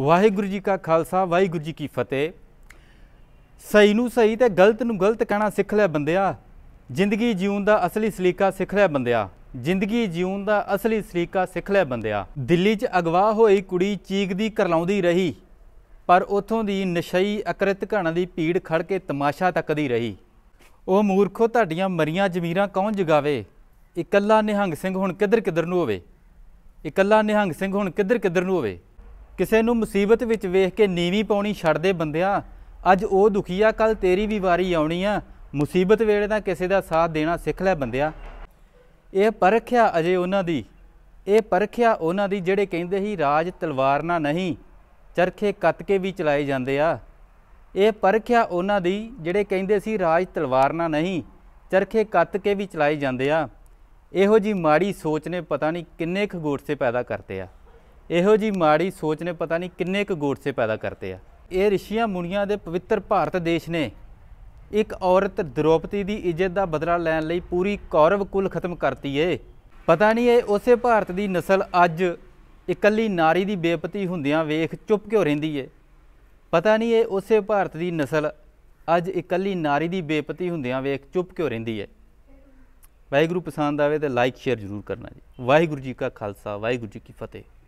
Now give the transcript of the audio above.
ਵਾਹਿਗੁਰੂ ਜੀ ਕਾ ਖਾਲਸਾ ਵਾਹਿਗੁਰੂ ਜੀ ਕੀ ਫਤਿਹ ਸਹੀ ਨੂੰ ਸਹੀ ਤੇ ਗਲਤ ਨੂੰ ਗਲਤ ਕਹਿਣਾ ਸਿੱਖ ਲੈ ਬੰਦਿਆ ਜ਼ਿੰਦਗੀ ਜੀਉਣ ਦਾ ਅਸਲੀ ਸਲੀਕਾ ਸਿੱਖ ਲੈ ਬੰਦਿਆ ਜ਼ਿੰਦਗੀ ਜੀਉਣ ਦਾ ਅਸਲੀ ਸਲੀਕਾ ਸਿੱਖ ਲੈ ਬੰਦਿਆ ਦਿੱਲੀ 'ਚ ਅਗਵਾ ਹੋਈ ਕੁੜੀ ਚੀਕਦੀ ਕਰਲਾਉਂਦੀ ਰਹੀ ਪਰ ਉਥੋਂ ਦੀ ਨਸ਼ਈ ਅਕਰਿਤ ਘਣਾ ਦੀ ਭੀੜ ਖੜ ਕੇ ਤਮਾਸ਼ਾ ਤੱਕਦੀ ਰਹੀ ਉਹ ਮੂਰਖੋ ਤੁਹਾਡੀਆਂ ਮਰੀਆਂ ਜ਼ਮੀਰਾਂ ਕੌਣ ਜਗਾਵੇ ਇਕੱਲਾ ਨਿਹੰਗ ਸਿੰਘ ਹੁਣ ਕਿੱਧਰ ਕਿੱਧਰ ਨੂੰ ਹੋਵੇ ਇਕੱਲਾ ਨਿਹੰਗ ਸਿੰਘ ਹੁਣ ਕਿੱਧਰ ਕਿੱਧਰ ਨੂੰ ਹੋਵੇ ਕਿਸੇ ਨੂੰ ਮੁਸੀਬਤ ਵਿੱਚ ਵੇਖ ਕੇ ਨੀਵੀਂ ਪਾਉਣੀ ਛੱਡਦੇ ਬੰਦਿਆ ਅੱਜ ਉਹ ਦੁਖੀ ਆ ਕੱਲ ਤੇਰੀ ਵੀ ਵਾਰੀ ਆਉਣੀ ਆ ਮੁਸੀਬਤ ਵੇਲੇ ਤਾਂ ਕਿਸੇ ਦਾ ਸਾਥ ਦੇਣਾ ਸਿੱਖ ਲੈ ਬੰਦਿਆ ਇਹ ਪਰਖਿਆ ਅਜੇ ਉਹਨਾਂ ਦੀ ਇਹ ਪਰਖਿਆ ਉਹਨਾਂ ਦੀ ਜਿਹੜੇ ਕਹਿੰਦੇ ਸੀ ਰਾਜ ਤਲਵਾਰ ਨਾਲ ਨਹੀਂ ਚਰਖੇ ਕੱਤ ਕੇ ਵੀ ਚਲਾਏ ਜਾਂਦੇ ਆ ਇਹ ਪਰਖਿਆ ਉਹਨਾਂ ਦੀ ਜਿਹੜੇ ਕਹਿੰਦੇ ਸੀ ਰਾਜ ਤਲਵਾਰ ਨਾਲ ਨਹੀਂ ਚਰਖੇ ਕੱਤ ਕੇ ਵੀ ਚਲਾਏ ਜਾਂਦੇ ਆ ਇਹੋ ਜੀ ਮਾੜੀ ਸੋਚ ਨੇ ਪਤਾ ਨਹੀਂ ਕਿੰਨੇ ਖਗੋਟਸੇ ਪੈਦਾ ਕਰਤੇ ਆ ਇਹੋ ਜੀ ਮਾੜੀ ਸੋਚ ਨੇ ਪਤਾ ਨਹੀਂ ਕਿੰਨੇ ਕੁ ਗੋਡਸੇ ਪੈਦਾ ਕਰਤੇ ਆ ਇਹ ਰਿਸ਼ੀਆਂ ਮੁਨੀਆਂ ਦੇ ਪਵਿੱਤਰ ਭਾਰਤ ਦੇਸ਼ ਨੇ ਇੱਕ ਔਰਤ ਦ੍ਰੋਪਦੀ ਦੀ ਇੱਜ਼ਤ ਦਾ ਬਦਲਾ ਲੈਣ ਲਈ ਪੂਰੀ ਕੌਰਵ ਕੁਲ ਖਤਮ ਕਰਤੀ ਏ ਪਤਾ ਨਹੀਂ ਇਹ ਉਸੇ ਭਾਰਤ ਦੀ ਨਸਲ ਅੱਜ ਇਕੱਲੀ ਨਾਰੀ ਦੀ ਬੇਪਤੀ ਹੁੰਦਿਆਂ ਵੇਖ ਚੁੱਪ ਕਿਉਂ ਰਹਿੰਦੀ ਏ ਪਤਾ ਨਹੀਂ ਇਹ ਉਸੇ ਭਾਰਤ ਦੀ ਨਸਲ ਅੱਜ ਇਕੱਲੀ ਨਾਰੀ ਦੀ ਬੇਪਤੀ ਹੁੰਦਿਆਂ ਵੇਖ ਚੁੱਪ ਕਿਉਂ ਰਹਿੰਦੀ ਏ ਵਾਹਿਗੁਰੂ ਪਸੰਦ ਆਵੇ ਤੇ ਲਾਈਕ ਸ਼ੇਅਰ ਜ਼ਰੂਰ ਕਰਨਾ ਜੀ ਵਾਹਿਗੁਰੂ ਜੀ ਕਾ ਖਾਲਸਾ ਵਾਹਿਗੁਰੂ ਜੀ ਕੀ ਫਤਿਹ